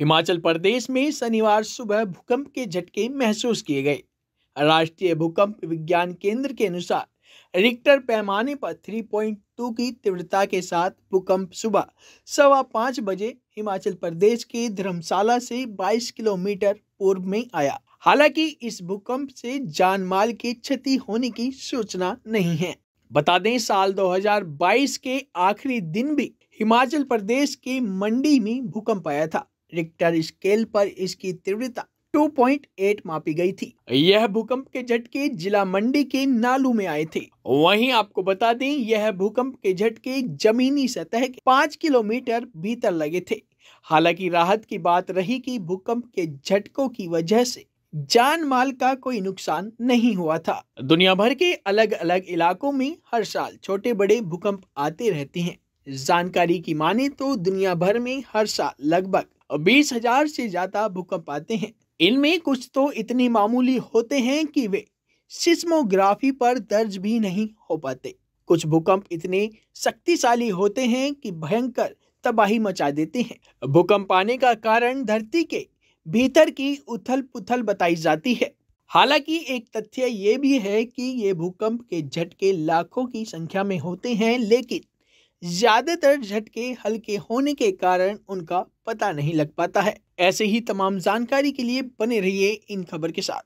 हिमाचल प्रदेश में शनिवार सुबह भूकंप के झटके महसूस किए गए राष्ट्रीय भूकंप विज्ञान केंद्र के अनुसार रिक्टर पैमाने पर 3.2 की तीव्रता के साथ भूकंप सुबह सवा पाँच बजे हिमाचल प्रदेश के धर्मशाला से 22 किलोमीटर पूर्व में आया हालांकि इस भूकंप से जान माल की क्षति होने की सूचना नहीं है बता दें साल 2022 के आखिरी दिन भी हिमाचल प्रदेश के मंडी में भूकंप आया था रिक्टर स्केल पर इसकी तीव्रता 2.8 मापी गई थी यह भूकंप के झटके जिला मंडी के नालू में आए थे वहीं आपको बता दें यह भूकंप के झटके जमीनी सतह के पाँच किलोमीटर भीतर लगे थे हालांकि राहत की बात रही कि भूकंप के झटकों की वजह से जान माल का कोई नुकसान नहीं हुआ था दुनिया भर के अलग अलग इलाकों में हर साल छोटे बड़े भूकंप आते रहते हैं जानकारी की माने तो दुनिया भर में हर साल लगभग बीस हजार से ज़्यादा भूकंप आते हैं इनमें कुछ तो इतने मामूली होते हैं कि वे सिस्मोग्राफी पर दर्ज भी नहीं हो पाते कुछ भूकंप इतने शक्तिशाली होते हैं कि भयंकर तबाही मचा देते हैं भूकंप आने का कारण धरती के भीतर की उथल पुथल बताई जाती है हालांकि एक तथ्य ये भी है कि ये भूकंप के झटके लाखों की संख्या में होते हैं लेकिन ज़्यादातर झटके हल्के होने के कारण उनका पता नहीं लग पाता है ऐसे ही तमाम जानकारी के लिए बने रहिए इन खबर के साथ